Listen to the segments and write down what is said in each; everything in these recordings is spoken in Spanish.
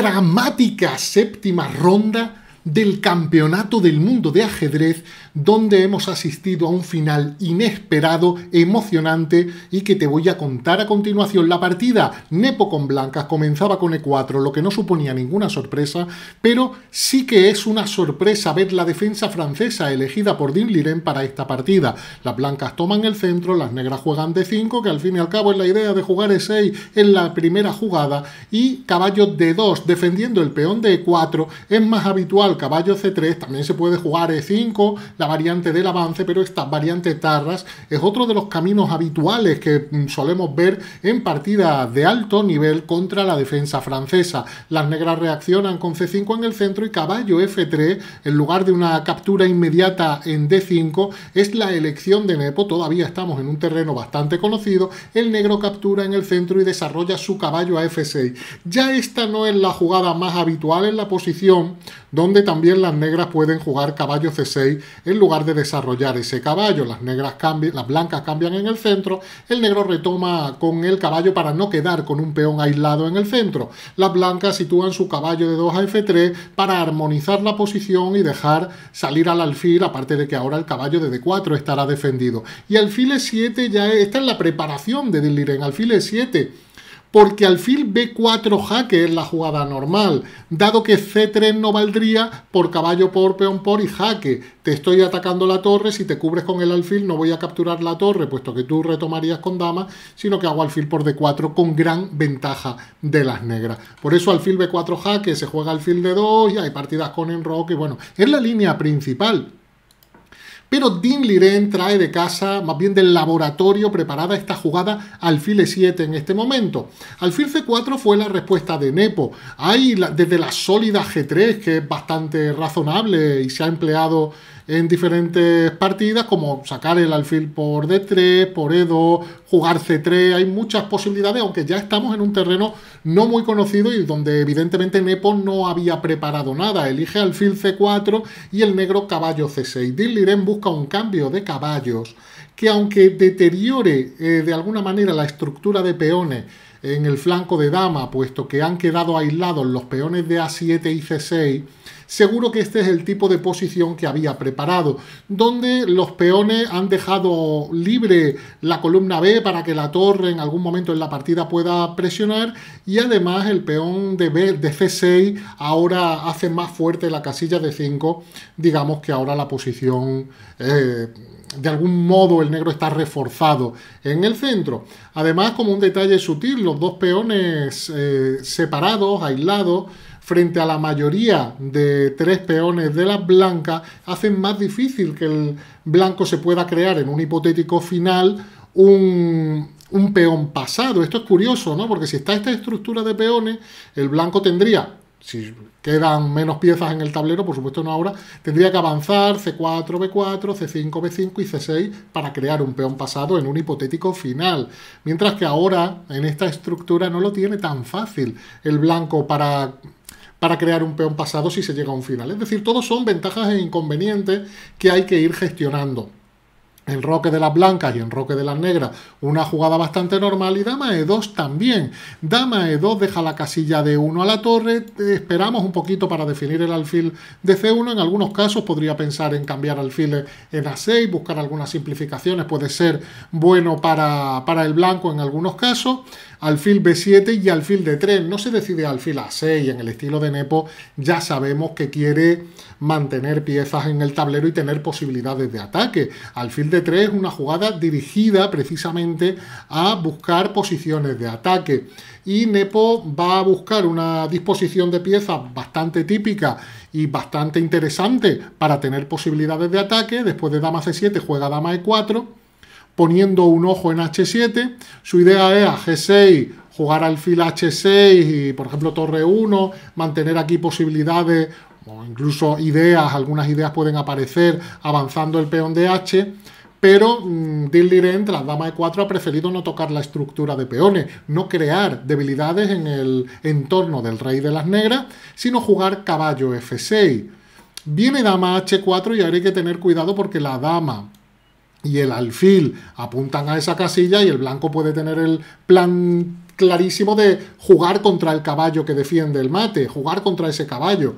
dramática séptima ronda del Campeonato del Mundo de Ajedrez, donde hemos asistido a un final inesperado, emocionante y que te voy a contar a continuación. La partida Nepo con blancas comenzaba con E4, lo que no suponía ninguna sorpresa, pero sí que es una sorpresa ver la defensa francesa elegida por Dim Liren para esta partida. Las blancas toman el centro, las negras juegan d 5, que al fin y al cabo es la idea de jugar E6 en la primera jugada, y caballo d 2 defendiendo el peón de E4 es más habitual caballo C3, también se puede jugar E5, la variante del avance, pero esta variante Tarras es otro de los caminos habituales que mm, solemos ver en partidas de alto nivel contra la defensa francesa. Las negras reaccionan con C5 en el centro y caballo F3, en lugar de una captura inmediata en D5, es la elección de Nepo, todavía estamos en un terreno bastante conocido, el negro captura en el centro y desarrolla su caballo a F6. Ya esta no es la jugada más habitual en la posición donde también las negras pueden jugar caballo C6 en lugar de desarrollar ese caballo. Las, negras cambian, las blancas cambian en el centro, el negro retoma con el caballo para no quedar con un peón aislado en el centro. Las blancas sitúan su caballo de 2 a F3 para armonizar la posición y dejar salir al alfil, aparte de que ahora el caballo de D4 estará defendido. Y alfil E7 ya está en la preparación de en alfil E7 porque alfil b4 jaque es la jugada normal, dado que c3 no valdría por caballo por, peón por y jaque. Te estoy atacando la torre, si te cubres con el alfil no voy a capturar la torre, puesto que tú retomarías con dama, sino que hago alfil por d4 con gran ventaja de las negras. Por eso alfil b4 jaque, se juega alfil d2 y hay partidas con enroque, bueno, es la línea principal. Pero Dean Liren trae de casa, más bien del laboratorio, preparada esta jugada alfil e7 en este momento. Alfil c4 fue la respuesta de Nepo. Hay desde la sólida g3, que es bastante razonable y se ha empleado en diferentes partidas, como sacar el alfil por D3, por E2, jugar C3, hay muchas posibilidades, aunque ya estamos en un terreno no muy conocido y donde evidentemente Nepo no había preparado nada. Elige alfil C4 y el negro caballo C6. Dilliren busca un cambio de caballos que aunque deteriore eh, de alguna manera la estructura de peones, en el flanco de dama, puesto que han quedado aislados los peones de A7 y C6, seguro que este es el tipo de posición que había preparado, donde los peones han dejado libre la columna B para que la torre en algún momento en la partida pueda presionar y además el peón de, B, de C6 ahora hace más fuerte la casilla de 5, digamos que ahora la posición... Eh, de algún modo el negro está reforzado en el centro. Además, como un detalle sutil, los dos peones eh, separados, aislados, frente a la mayoría de tres peones de la blancas, hacen más difícil que el blanco se pueda crear en un hipotético final un, un peón pasado. Esto es curioso, ¿no? Porque si está esta estructura de peones, el blanco tendría si quedan menos piezas en el tablero, por supuesto no ahora, tendría que avanzar C4, B4, C5, B5 y C6 para crear un peón pasado en un hipotético final. Mientras que ahora, en esta estructura, no lo tiene tan fácil el blanco para para crear un peón pasado si se llega a un final. Es decir, todos son ventajas e inconvenientes que hay que ir gestionando. En roque de las blancas y en roque de las negras, una jugada bastante normal. Y dama e2 también. Dama e2 deja la casilla de 1 a la torre. Esperamos un poquito para definir el alfil de c1. En algunos casos podría pensar en cambiar alfiles en a6, buscar algunas simplificaciones. Puede ser bueno para, para el blanco en algunos casos alfil b7 y alfil d3. No se decide alfil a6. En el estilo de Nepo ya sabemos que quiere mantener piezas en el tablero y tener posibilidades de ataque. Alfil d3 es una jugada dirigida precisamente a buscar posiciones de ataque. Y Nepo va a buscar una disposición de piezas bastante típica y bastante interesante para tener posibilidades de ataque. Después de dama c7 juega dama e4 poniendo un ojo en H7. Su idea es G6 jugar al alfil H6 y, por ejemplo, torre 1, mantener aquí posibilidades o incluso ideas, algunas ideas pueden aparecer avanzando el peón de H, pero mmm, la dama E4, ha preferido no tocar la estructura de peones, no crear debilidades en el entorno del rey de las negras, sino jugar caballo F6. Viene dama H4 y ahora hay que tener cuidado porque la dama y el alfil apuntan a esa casilla y el blanco puede tener el plan clarísimo de jugar contra el caballo que defiende el mate, jugar contra ese caballo.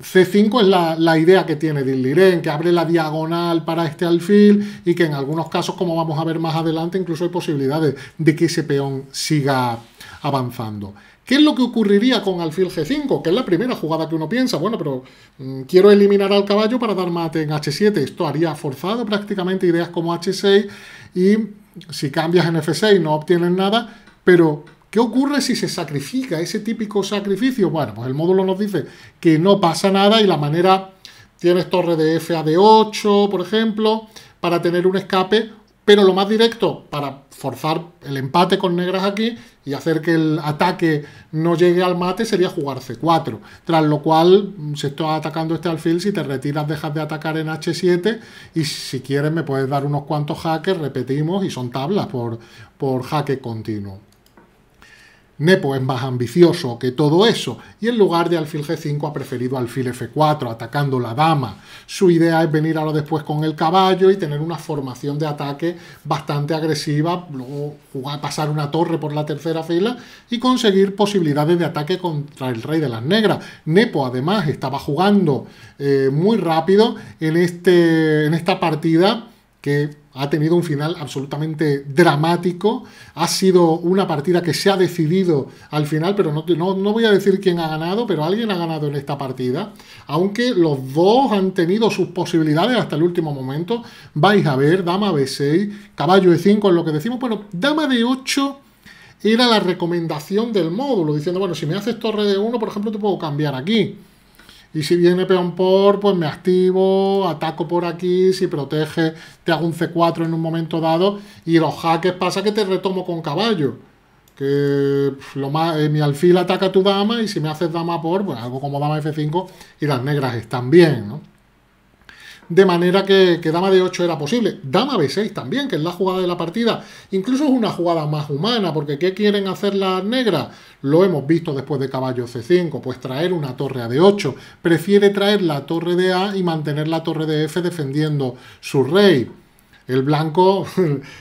C5 es la, idea que tiene Dilliren, que abre la diagonal para este alfil y que en algunos casos, como vamos a ver más adelante, incluso hay posibilidades de que ese peón siga avanzando. ¿Qué es lo que ocurriría con alfil G5? Que es la primera jugada que uno piensa. Bueno, pero mm, quiero eliminar al caballo para dar mate en H7. Esto haría forzado prácticamente ideas como H6 y si cambias en F6 no obtienes nada. Pero, ¿qué ocurre si se sacrifica ese típico sacrificio? Bueno, pues el módulo nos dice que no pasa nada y la manera... Tienes torre de F a D8, por ejemplo, para tener un escape pero lo más directo para forzar el empate con negras aquí y hacer que el ataque no llegue al mate sería jugar C4. Tras lo cual, mm, si estás atacando este alfil, si te retiras, dejas de atacar en H7 y si quieres me puedes dar unos cuantos jaques, repetimos, y son tablas por, por jaque continuo. Nepo es más ambicioso que todo eso y en lugar de alfil g5 ha preferido alfil f4 atacando la dama. Su idea es venir ahora después con el caballo y tener una formación de ataque bastante agresiva, luego pasar una torre por la tercera fila y conseguir posibilidades de ataque contra el rey de las negras. Nepo además estaba jugando eh, muy rápido en, este, en esta partida que ha tenido un final absolutamente dramático. Ha sido una partida que se ha decidido al final, pero no, no, voy a decir quién ha ganado, pero alguien ha ganado en esta partida. Aunque los dos han tenido sus posibilidades hasta el último momento. Vais a ver, dama B6, caballo E5 en lo que decimos. Bueno, dama D8 era la recomendación del módulo, diciendo, bueno, si me haces torre de 1 por ejemplo, te puedo cambiar aquí. Y si viene peón por, pues me activo, ataco por aquí, si protege, te hago un C4 en un momento dado. Y los jaques pasa que te retomo con caballo. Que eh, mi alfil ataca a tu dama y si me haces dama por, pues algo como dama F5 y las negras están bien, ¿no? de manera que, dama de 8 era posible. Dama b6 también, que es la jugada de la partida. Incluso es una jugada más humana, porque ¿qué quieren hacer las negras? Lo hemos visto después de caballo c5, pues traer una torre a d8. Prefiere traer la torre de a y mantener la torre de f defendiendo su rey. El blanco,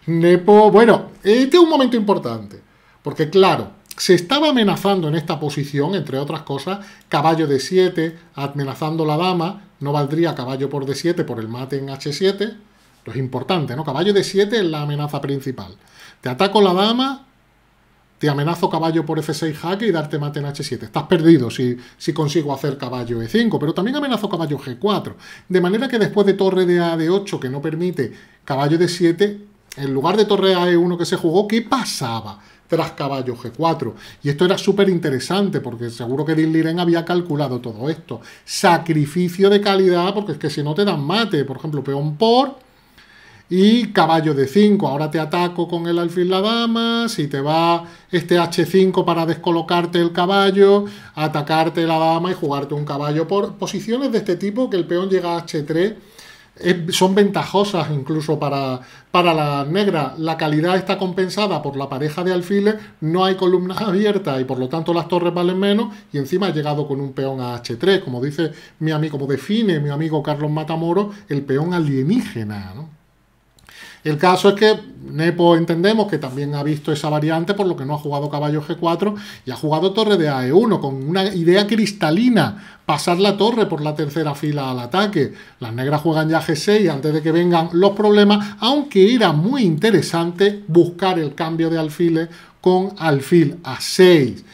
Nepo... Bueno, este es un momento importante, porque claro, se estaba amenazando en esta posición, entre otras cosas, caballo de 7, amenazando la dama, no valdría caballo por d7 por el mate en h7. Lo es importante, ¿no? Caballo d7 es la amenaza principal. Te ataco la dama, te amenazo caballo por f6 jaque y darte mate en h7. Estás perdido si, consigo hacer caballo e5, pero también amenazo caballo g4. De manera que después de torre de a de 8 que no permite caballo d7, en lugar de torre a e1 que se jugó, ¿qué pasaba? tras caballo G4. Y esto era súper interesante porque seguro que Liren había calculado todo esto. Sacrificio de calidad, porque es que si no te dan mate, por ejemplo, peón por y caballo de 5. Ahora te ataco con el alfil la dama, si te va este H5 para descolocarte el caballo, atacarte la dama y jugarte un caballo por posiciones de este tipo que el peón llega a H3 son ventajosas incluso para, para las negras. La calidad está compensada por la pareja de alfiles, no hay columnas abiertas y por lo tanto las torres valen menos y encima ha llegado con un peón a H3, como dice mi amigo, como define mi amigo Carlos Matamoro, el peón alienígena, ¿no? El caso es que Nepo entendemos que también ha visto esa variante, por lo que no ha jugado caballo G4 y ha jugado torre de AE1, con una idea cristalina, pasar la torre por la tercera fila al ataque. Las negras juegan ya G6 antes de que vengan los problemas, aunque era muy interesante buscar el cambio de alfiles con alfil a 6.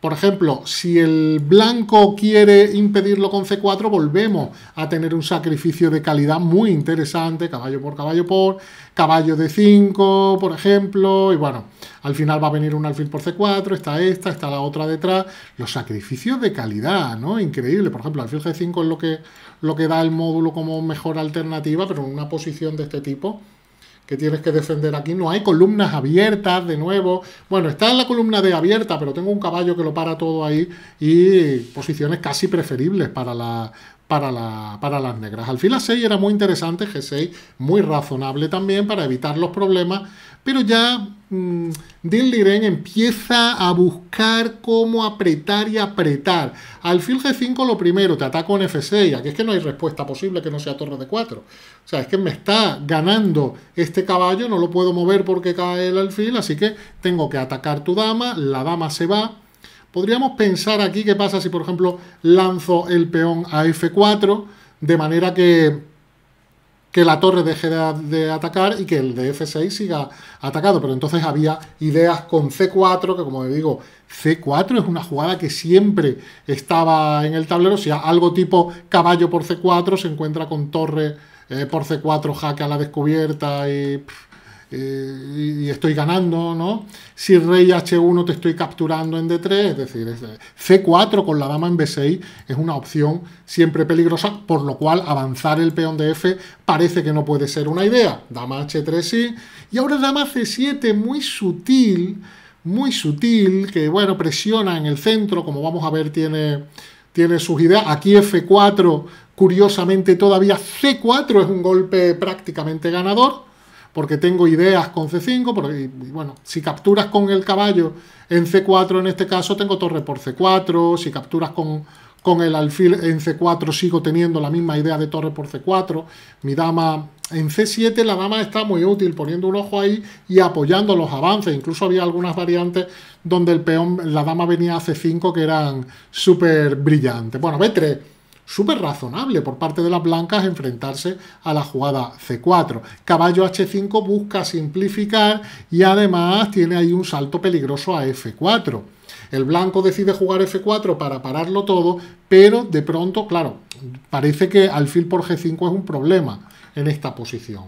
Por ejemplo, si el blanco quiere impedirlo con C4, volvemos a tener un sacrificio de calidad muy interesante, caballo por caballo por, caballo de 5, por ejemplo, y bueno, al final va a venir un alfil por C4, está esta, está la otra detrás, los sacrificios de calidad, ¿no? Increíble, por ejemplo, alfil G5 es lo que, lo que da el módulo como mejor alternativa, pero en una posición de este tipo, que tienes que defender aquí. No hay columnas abiertas de nuevo. Bueno, está en la columna de abierta, pero tengo un caballo que lo para todo ahí y posiciones casi preferibles para la... Para, la, para las negras. Alfil 6 era muy interesante, G6 muy razonable también para evitar los problemas, pero ya mmm, empieza a buscar cómo apretar y apretar. Alfil G5 lo primero, te ataco en F6. Aquí es que no hay respuesta posible que no sea torre de 4. O sea, es que me está ganando este caballo, no lo puedo mover porque cae el alfil, así que tengo que atacar tu dama, la dama se va. Podríamos pensar aquí qué pasa si, por ejemplo, lanzo el peón a F4, de manera que que la torre deje de, atacar y que el de F6 siga atacado. Pero entonces había ideas con C4, que como digo, C4 es una jugada que siempre estaba en el tablero. si algo tipo caballo por C4 se encuentra con torre eh, por C4, jaque a la descubierta y... Eh, y estoy ganando, ¿no? Si rey h1 te estoy capturando en d3, es decir, eh, c4 con la dama en b6 es una opción siempre peligrosa, por lo cual avanzar el peón de f parece que no puede ser una idea. Dama h3 sí, y ahora dama c7 muy sutil, muy sutil, que bueno, presiona en el centro, como vamos a ver tiene, tiene sus ideas. Aquí f4, curiosamente todavía c4 es un golpe prácticamente ganador, porque tengo ideas con C5, porque, bueno, si capturas con el caballo en C4 en este caso, tengo torre por C4, si capturas con, con el alfil en C4 sigo teniendo la misma idea de torre por C4, mi dama en C7 la dama está muy útil poniendo un ojo ahí y apoyando los avances, incluso había algunas variantes donde el peón, la dama venía a C5 que eran súper brillantes. Bueno, B3 súper razonable por parte de las blancas enfrentarse a la jugada C4. Caballo H5 busca simplificar y además tiene ahí un salto peligroso a F4. El blanco decide jugar F4 para pararlo todo, pero de pronto, claro, parece que alfil por G5 es un problema en esta posición.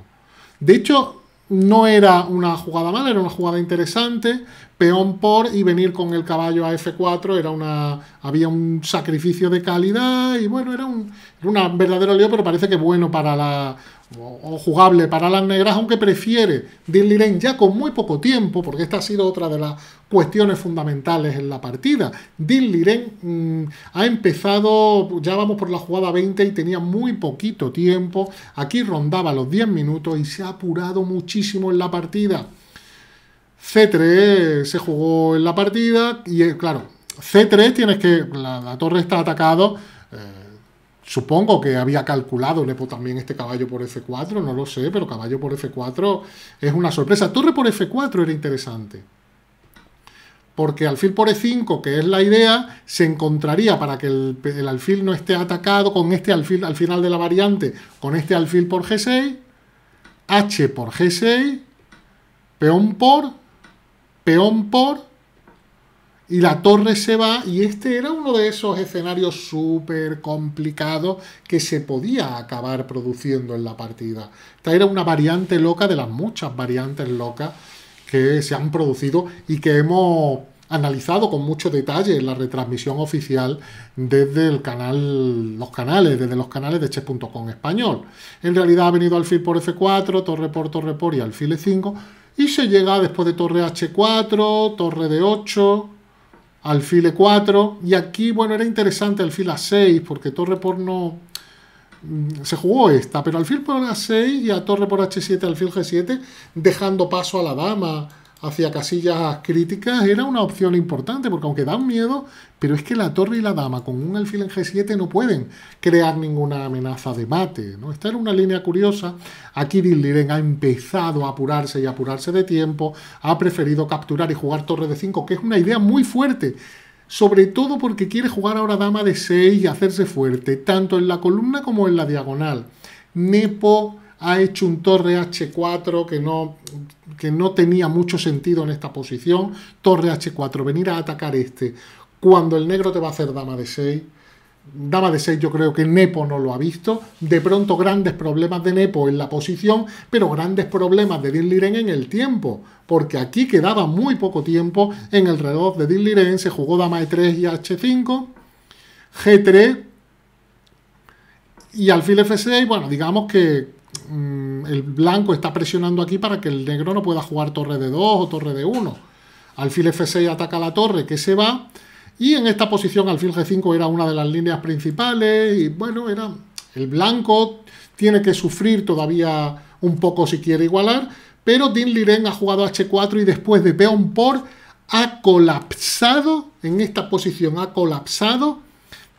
De hecho, no era una jugada mala, era una jugada interesante. Peón por y venir con el caballo a F4 era una. había un sacrificio de calidad y bueno, era un, era un verdadero lío, pero parece que bueno para la, o, jugable para las negras, aunque prefiere Dilly ya con muy poco tiempo, porque esta ha sido otra de las cuestiones fundamentales en la partida. Dilly mm, ha empezado, ya vamos por la jugada 20 y tenía muy poquito tiempo, aquí rondaba los 10 minutos y se ha apurado muchísimo en la partida. C3 se jugó en la partida y eh, claro, C3 tienes que, la, torre está atacado. Eh, Supongo que había calculado lepo también este caballo por F4, no lo sé, pero caballo por F4 es una sorpresa. Torre por F4 era interesante. Porque alfil por E5, que es la idea, se encontraría para que el, el alfil no esté atacado con este alfil al final de la variante, con este alfil por G6, H por G6, peón por, peón por, y la torre se va y este era uno de esos escenarios súper complicados que se podía acabar produciendo en la partida. Esta era una variante loca de las muchas variantes locas que se han producido y que hemos analizado con mucho detalle en la retransmisión oficial desde el canal, los canales, desde los canales de chess.com español. En realidad ha venido alfil por F4, torre por torre por y alfil E5 y se llega después de torre H4, torre D8, alfil e4 y aquí, bueno, era interesante alfil a6 porque torre por no... Mm, se jugó esta, pero alfil por a6 y a torre por h7, alfil g7, dejando paso a la dama hacia casillas críticas era una opción importante, porque aunque dan miedo, pero es que la torre y la dama con un alfil en G7 no pueden crear ninguna amenaza de mate. ¿no? Esta era una línea curiosa. Aquí Diliren ha empezado a apurarse y apurarse de tiempo, ha preferido capturar y jugar torre de 5, que es una idea muy fuerte sobre todo porque quiere jugar ahora dama de 6 y hacerse fuerte, tanto en la columna como en la diagonal. Nepo ha hecho un torre H4 que no, que no tenía mucho sentido en esta posición. Torre H4, venir a atacar este cuando el negro te va a hacer dama de 6. Dama de 6 yo creo que Nepo no lo ha visto. De pronto grandes problemas de Nepo en la posición, pero grandes problemas de Din en el tiempo. Porque aquí quedaba muy poco tiempo en el reloj de Din Se jugó Dama E3 y H5. G3. Y alfil F6, bueno, digamos que Mm, el blanco está presionando aquí para que el negro no pueda jugar torre de 2 o torre de 1. Alfil F6 ataca la torre que se va. Y en esta posición alfil G5 era una de las líneas principales y bueno, era el blanco tiene que sufrir todavía un poco si quiere igualar, pero Din Liren ha jugado H4 y después de peón por ha colapsado, en esta posición ha colapsado,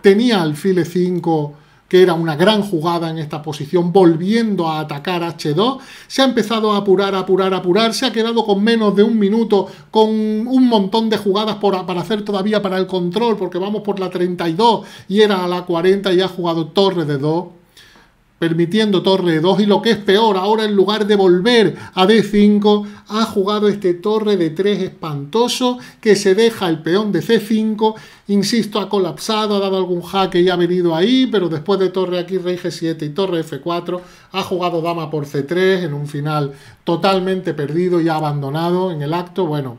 tenía alfil E5 que era una gran jugada en esta posición, volviendo a atacar H2. Se ha empezado a apurar, apurar, apurar. Se ha quedado con menos de un minuto, con un montón de jugadas para hacer todavía para el control, porque vamos por la 32 y era a la 40 y ha jugado torre de 2 permitiendo torre de 2 y lo que es peor, ahora en lugar de volver a D5, ha jugado este torre de 3 espantoso que se deja el peón de C5, insisto, ha colapsado, ha dado algún jaque y ha venido ahí, pero después de torre aquí, rey G7 y torre F4, ha jugado dama por C3 en un final totalmente perdido y abandonado en el acto, bueno...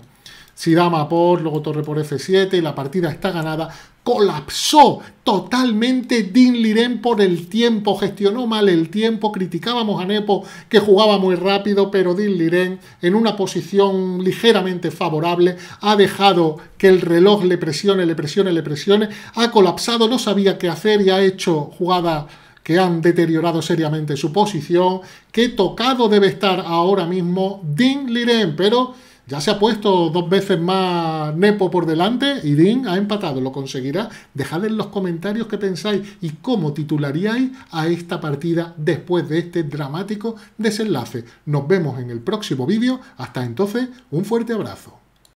Si dama por, luego torre por F7 y la partida está ganada colapsó totalmente Din Liren por el tiempo, gestionó mal el tiempo, criticábamos a Nepo que jugaba muy rápido, pero Din Liren en una posición ligeramente favorable ha dejado que el reloj le presione, le presione, le presione, ha colapsado, no sabía qué hacer y ha hecho jugadas que han deteriorado seriamente su posición, qué tocado debe estar ahora mismo Din Liren, pero ya se ha puesto dos veces más Nepo por delante y Dean ha empatado. ¿Lo conseguirá? Dejad en los comentarios qué pensáis y cómo titularíais a esta partida después de este dramático desenlace. Nos vemos en el próximo vídeo. Hasta entonces, un fuerte abrazo.